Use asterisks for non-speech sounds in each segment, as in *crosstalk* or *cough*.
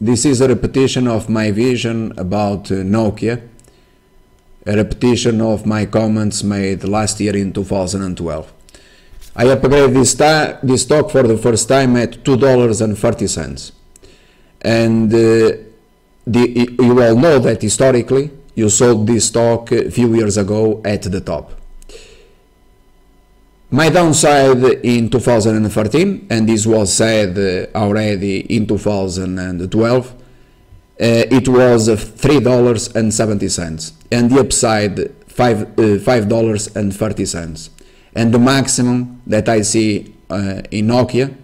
This is a repetition of my vision about uh, Nokia, a repetition of my comments made last year in 2012. I upgraded this, this stock for the first time at $2.30. And uh, the, you all know that historically you sold this stock a uh, few years ago at the top. My downside in 2013, and this was said already in 2012, uh, it was three dollars and seventy cents, and the upside five uh, five dollars and thirty cents, and the maximum that I see uh, in Nokia,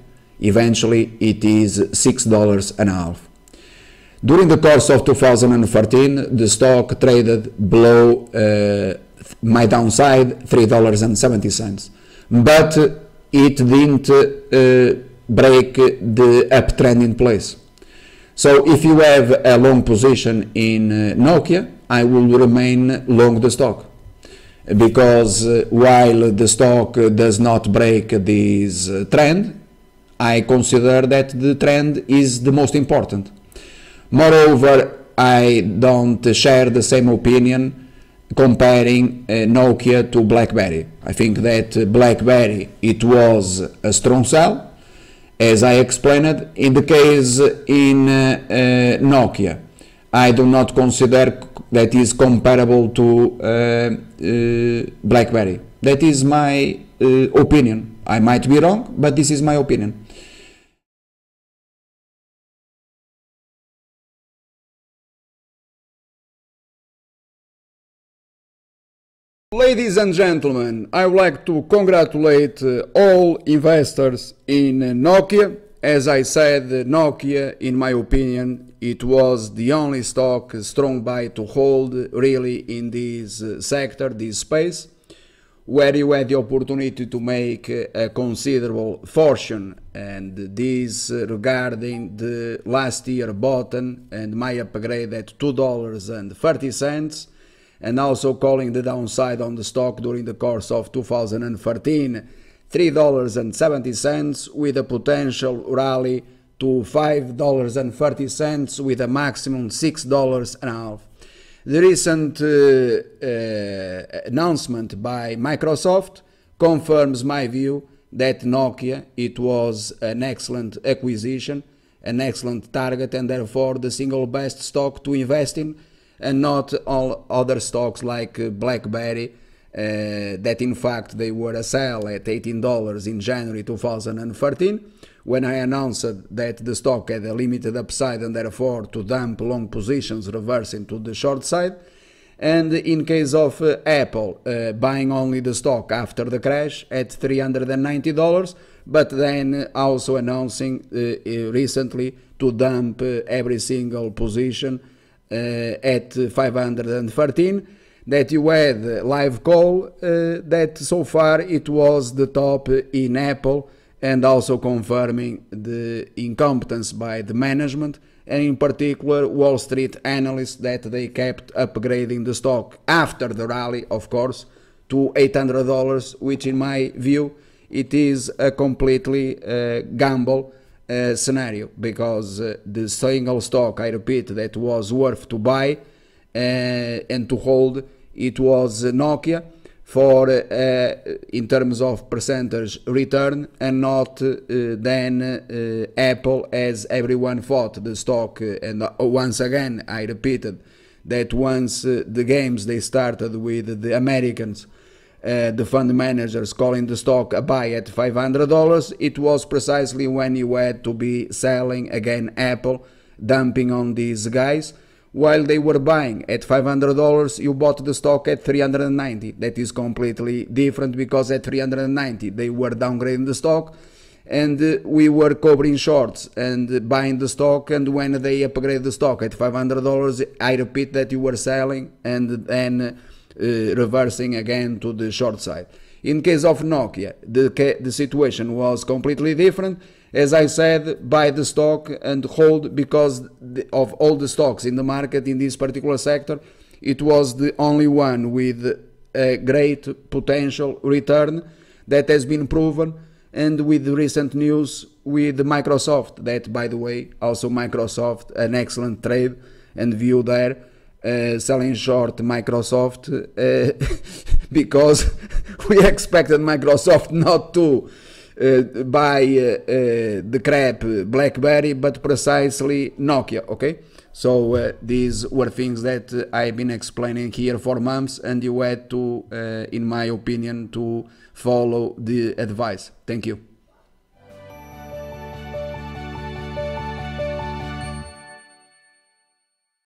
eventually it is six dollars and a half. During the course of 2013, the stock traded below uh, my downside three dollars and seventy cents but it didn't uh, break the uptrend in place. So if you have a long position in uh, Nokia, I will remain long the stock because uh, while the stock does not break this trend, I consider that the trend is the most important. Moreover, I don't share the same opinion comparing uh, Nokia to BlackBerry. I think that uh, BlackBerry it was a strong sell, as I explained. In the case in uh, uh Nokia, I do not consider that is comparable to uh, uh, BlackBerry. That is my opinion. I might be wrong, but this is my opinion. Ladies and gentlemen, I would like to congratulate uh, all investors in uh, Nokia. As I said, uh, Nokia, in my opinion, it was the only stock strong buy to hold really in this sector, this space, where you had the opportunity to make a considerable fortune. And this regarding the last year bottom and my upgrade at $2.30 and also calling the downside on the stock during the course of 2013, $3.70 with a potential rally to $5.30 with a maximum 6 dollars half. The recent uh, uh, announcement by Microsoft confirms my view that Nokia, it was an excellent acquisition, an excellent target and therefore the single best stock to invest in and not all other stocks like uh, BlackBerry uh, that in fact they were a sell at $18 in January 2013 when I announced that the stock had a limited upside and therefore to dump long positions reversing to the short side and in case of uh, Apple uh, buying only the stock after the crash at $390 but then also announcing uh, uh, recently to dump every single position uh, at 513 that you had live call uh, that so far it was the top in Apple and also confirming the incompetence by the management and in particular Wall Street analysts that they kept upgrading the stock after the rally, of course, to $800, which in my view, it is a completely uh, gamble uh, scenario because uh, the single stock, I repeat, that was worth to buy uh, and to hold, it was Nokia for uh, in terms of percentage return and not uh, then uh, Apple as everyone thought the stock. and once again, I repeated that once the games they started with the Americans uh, the fund managers calling the stock a buy at $500, it was precisely when you had to be selling again Apple, dumping on these guys. While they were buying at $500, you bought the stock at 390. That is completely different because at 390 they were downgrading the stock and uh, we were covering shorts and buying the stock and when they upgrade the stock at $500 i repeat that you were selling and then uh, reversing again to the short side. In case of Nokia, the, the situation was completely different. As I said, buy the stock and hold because of all the stocks in the market in this particular sector, it was the only one with a great potential return that has been proven and with recent news with Microsoft that by the way also Microsoft an excellent trade and view there uh, selling short Microsoft uh, *laughs* because *laughs* we expected Microsoft not to uh, buy uh, the crap BlackBerry, but precisely Nokia. Okay, so these were things that I've been explaining here for months, and you had to, in my opinion, to follow the advice. Thank you.